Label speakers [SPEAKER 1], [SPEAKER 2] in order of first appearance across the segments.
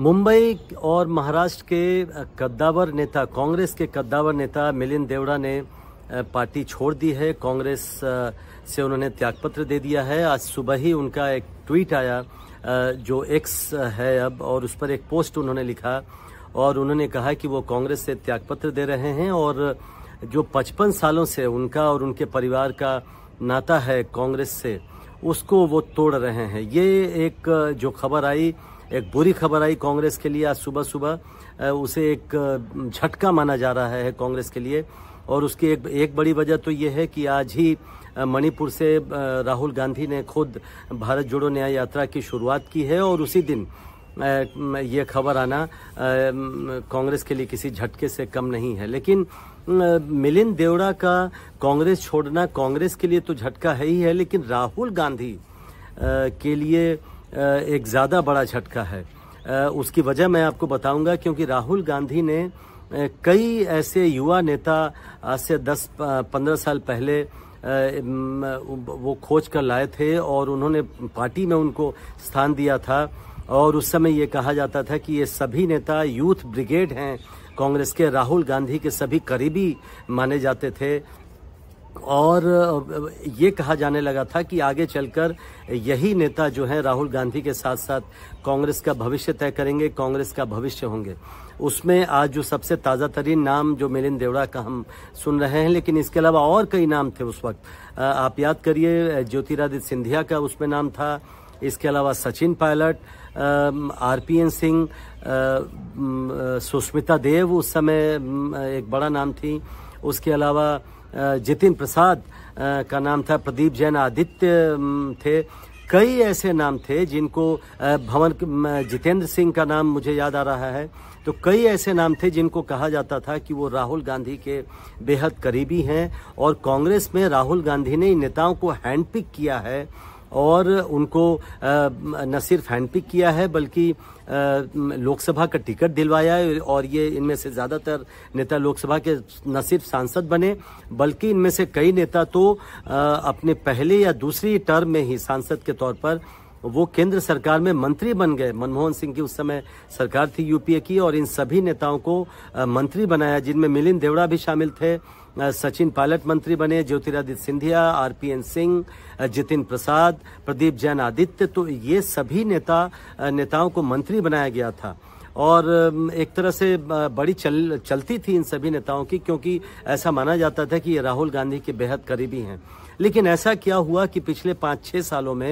[SPEAKER 1] मुंबई और महाराष्ट्र के कद्दावर नेता कांग्रेस के कद्दावर नेता मिलिंद देवड़ा ने पार्टी छोड़ दी है कांग्रेस से उन्होंने त्यागपत्र दे दिया है आज सुबह ही उनका एक ट्वीट आया जो एक्स है अब और उस पर एक पोस्ट उन्होंने लिखा और उन्होंने कहा कि वो कांग्रेस से त्यागपत्र दे रहे हैं और जो पचपन सालों से उनका और उनके परिवार का नाता है कांग्रेस से उसको वो तोड़ रहे हैं ये एक जो खबर आई एक बुरी खबर आई कांग्रेस के लिए आज सुबह सुबह उसे एक झटका माना जा रहा है कांग्रेस के लिए और उसकी एक एक बड़ी वजह तो ये है कि आज ही मणिपुर से राहुल गांधी ने खुद भारत जोड़ो न्याय यात्रा की शुरुआत की है और उसी दिन ये खबर आना कांग्रेस के लिए किसी झटके से कम नहीं है लेकिन मिलिंद देवड़ा का कांग्रेस छोड़ना कांग्रेस के लिए तो झटका है ही है लेकिन राहुल गांधी के लिए एक ज़्यादा बड़ा झटका है उसकी वजह मैं आपको बताऊंगा क्योंकि राहुल गांधी ने कई ऐसे युवा नेता आज से 10-15 साल पहले वो खोज कर लाए थे और उन्होंने पार्टी में उनको स्थान दिया था और उस समय ये कहा जाता था कि ये सभी नेता यूथ ब्रिगेड हैं कांग्रेस के राहुल गांधी के सभी करीबी माने जाते थे और ये कहा जाने लगा था कि आगे चलकर यही नेता जो हैं राहुल गांधी के साथ साथ कांग्रेस का भविष्य तय करेंगे कांग्रेस का भविष्य होंगे उसमें आज जो सबसे ताज़ा तरीन नाम जो मिलिंद देवड़ा का हम सुन रहे हैं लेकिन इसके अलावा और कई नाम थे उस वक्त आप याद करिए ज्योतिरादित्य सिंधिया का उसमें नाम था इसके अलावा Sachin Pilot R P N Singh Sushmita Dev उस समय एक बड़ा नाम थी उसके अलावा जितिन प्रसाद का नाम था प्रदीप जैन आदित्य थे कई ऐसे नाम थे जिनको भवन जितेंद्र सिंह का नाम मुझे याद आ रहा है तो कई ऐसे नाम थे जिनको कहा जाता था कि वो राहुल गांधी के बेहद करीबी हैं और कांग्रेस में राहुल गांधी ने इन नेताओं को हैंडपिक किया है और उनको न सिर्फ हैंडपिक किया है बल्कि लोकसभा का टिकट दिलवाया है और ये इनमें से ज़्यादातर नेता लोकसभा के न सिर्फ सांसद बने बल्कि इनमें से कई नेता तो अपने पहले या दूसरी टर्म में ही सांसद के तौर पर वो केंद्र सरकार में मंत्री बन गए मनमोहन सिंह की उस समय सरकार थी यूपीए की और इन सभी नेताओं को मंत्री बनाया जिनमें मिलिंद देवड़ा भी शामिल थे सचिन पायलट मंत्री बने ज्योतिरादित्य सिंधिया आरपीएन सिंह जितिन प्रसाद प्रदीप जैन आदित्य तो ये सभी नेता नेताओं को मंत्री बनाया गया था और एक तरह से बड़ी चल चलती थी इन सभी नेताओं की क्योंकि ऐसा माना जाता था कि ये राहुल गांधी के बेहद करीबी हैं लेकिन ऐसा क्या हुआ कि पिछले पाँच छः सालों में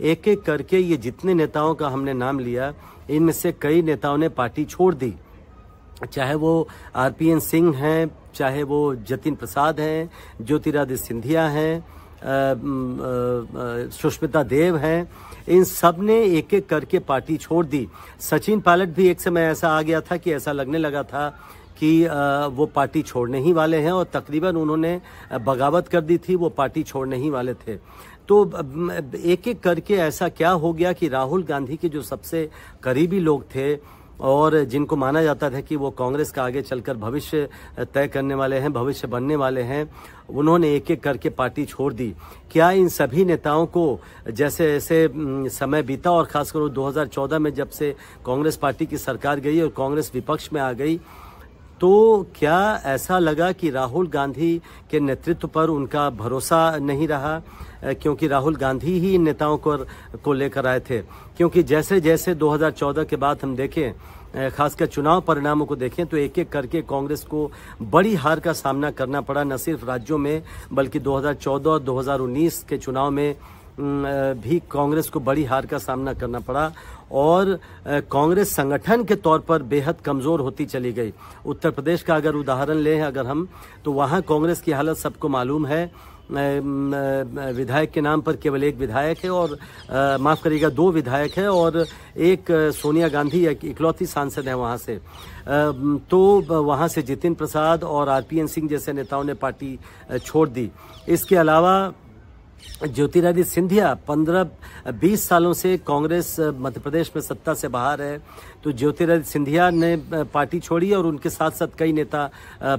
[SPEAKER 1] एक एक करके ये जितने नेताओं का हमने नाम लिया इनमें से कई नेताओं ने पार्टी छोड़ दी चाहे वो आर सिंह हैं चाहे वो जतिन प्रसाद हैं ज्योतिरादित्य सिंधिया हैं सुष्मिता देव हैं इन सब ने एक एक करके पार्टी छोड़ दी सचिन पायलट भी एक समय ऐसा आ गया था कि ऐसा लगने लगा था कि वो पार्टी छोड़ने ही वाले हैं और तकरीबन उन्होंने बगावत कर दी थी वो पार्टी छोड़ने ही वाले थे तो एक एक करके ऐसा क्या हो गया कि राहुल गांधी के जो सबसे करीबी लोग थे और जिनको माना जाता था कि वो कांग्रेस का आगे चलकर भविष्य तय करने वाले हैं भविष्य बनने वाले हैं उन्होंने एक एक करके पार्टी छोड़ दी क्या इन सभी नेताओं को जैसे जैसे समय बीता और खासकर 2014 में जब से कांग्रेस पार्टी की सरकार गई और कांग्रेस विपक्ष में आ गई तो क्या ऐसा लगा कि राहुल गांधी के नेतृत्व पर उनका भरोसा नहीं रहा क्योंकि राहुल गांधी ही इन नेताओं को, को लेकर आए थे क्योंकि जैसे जैसे 2014 के बाद हम देखें खासकर चुनाव परिणामों को देखें तो एक एक करके कांग्रेस को बड़ी हार का सामना करना पड़ा न सिर्फ राज्यों में बल्कि 2014 और 2019 के चुनाव में भी कांग्रेस को बड़ी हार का सामना करना पड़ा और कांग्रेस संगठन के तौर पर बेहद कमज़ोर होती चली गई उत्तर प्रदेश का अगर उदाहरण लें अगर हम तो वहाँ कांग्रेस की हालत सबको मालूम है विधायक के नाम पर केवल एक विधायक है और माफ़ करिएगा दो विधायक है और एक सोनिया गांधी एक इकलौती सांसद हैं वहाँ से तो वहाँ से जितिन प्रसाद और आरपीएन सिंह जैसे नेताओं ने पार्टी छोड़ दी इसके अलावा ज्योतिरादित्य सिंधिया पंद्रह बीस सालों से कांग्रेस मध्य प्रदेश में सत्ता से बाहर है तो ज्योतिरादित्य सिंधिया ने पार्टी छोड़ी और उनके साथ साथ कई नेता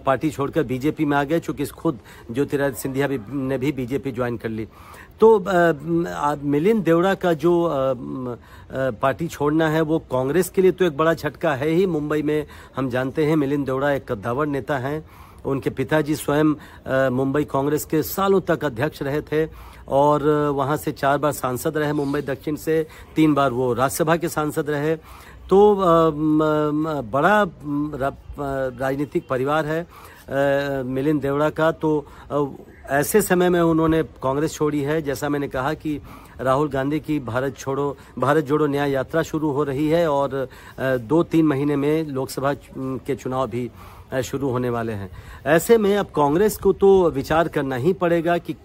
[SPEAKER 1] पार्टी छोड़कर बीजेपी में आ गए चूंकि खुद ज्योतिरादित्य सिंधिया भी, ने भी बीजेपी ज्वाइन कर ली तो मिलिंद देवड़ा का जो पार्टी छोड़ना है वो कांग्रेस के लिए तो एक बड़ा झटका है ही मुंबई में हम जानते हैं मिलिंद देवड़ा एक कद्दावर नेता हैं उनके पिताजी स्वयं मुंबई कांग्रेस के सालों तक अध्यक्ष रहे थे और वहाँ से चार बार सांसद रहे मुंबई दक्षिण से तीन बार वो राज्यसभा के सांसद रहे तो बड़ा राजनीतिक परिवार है मिलिंद देवड़ा का तो ऐसे समय में उन्होंने कांग्रेस छोड़ी है जैसा मैंने कहा कि राहुल गांधी की भारत छोड़ो भारत जोड़ो न्याय यात्रा शुरू हो रही है और दो तीन महीने में लोकसभा के चुनाव भी शुरू होने वाले हैं ऐसे में अब कांग्रेस को तो विचार करना ही पड़ेगा कि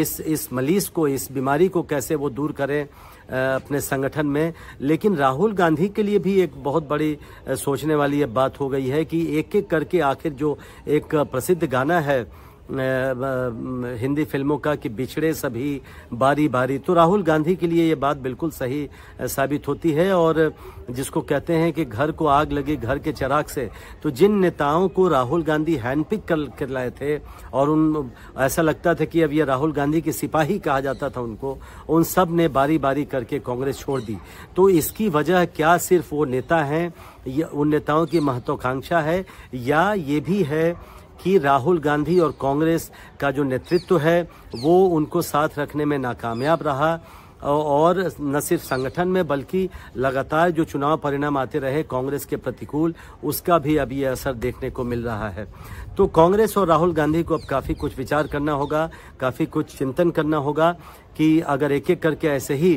[SPEAKER 1] इस इस मलीज को इस बीमारी को कैसे वो दूर करें अपने संगठन में लेकिन राहुल गांधी के लिए भी एक बहुत बड़ी सोचने वाली ये बात हो गई है कि एक एक करके आखिर जो एक प्रसिद्ध गाना है हिंदी फिल्मों का कि बिछड़े सभी बारी बारी तो राहुल गांधी के लिए ये बात बिल्कुल सही साबित होती है और जिसको कहते हैं कि घर को आग लगी घर के चराग से तो जिन नेताओं को राहुल गांधी हैंडपिक कर, कर लाए थे और उन ऐसा लगता था कि अब ये राहुल गांधी के सिपाही कहा जाता था उनको उन सब ने बारी बारी करके कांग्रेस छोड़ दी तो इसकी वजह क्या सिर्फ वो नेता हैं उन नेताओं की महत्वाकांक्षा है या ये भी है कि राहुल गांधी और कांग्रेस का जो नेतृत्व है वो उनको साथ रखने में नाकामयाब रहा और न सिर्फ संगठन में बल्कि लगातार जो चुनाव परिणाम आते रहे कांग्रेस के प्रतिकूल उसका भी अब ये असर देखने को मिल रहा है तो कांग्रेस और राहुल गांधी को अब काफ़ी कुछ विचार करना होगा काफ़ी कुछ चिंतन करना होगा कि अगर एक एक करके ऐसे ही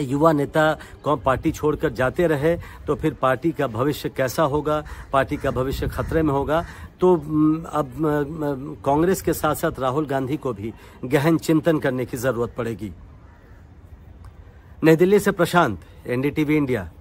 [SPEAKER 1] युवा नेता कौन पार्टी छोड़कर जाते रहे तो फिर पार्टी का भविष्य कैसा होगा पार्टी का भविष्य खतरे में होगा तो अब कांग्रेस के साथ साथ राहुल गांधी को भी गहन चिंतन करने की जरूरत पड़ेगी नई दिल्ली से प्रशांत एनडीटीवी इंडिया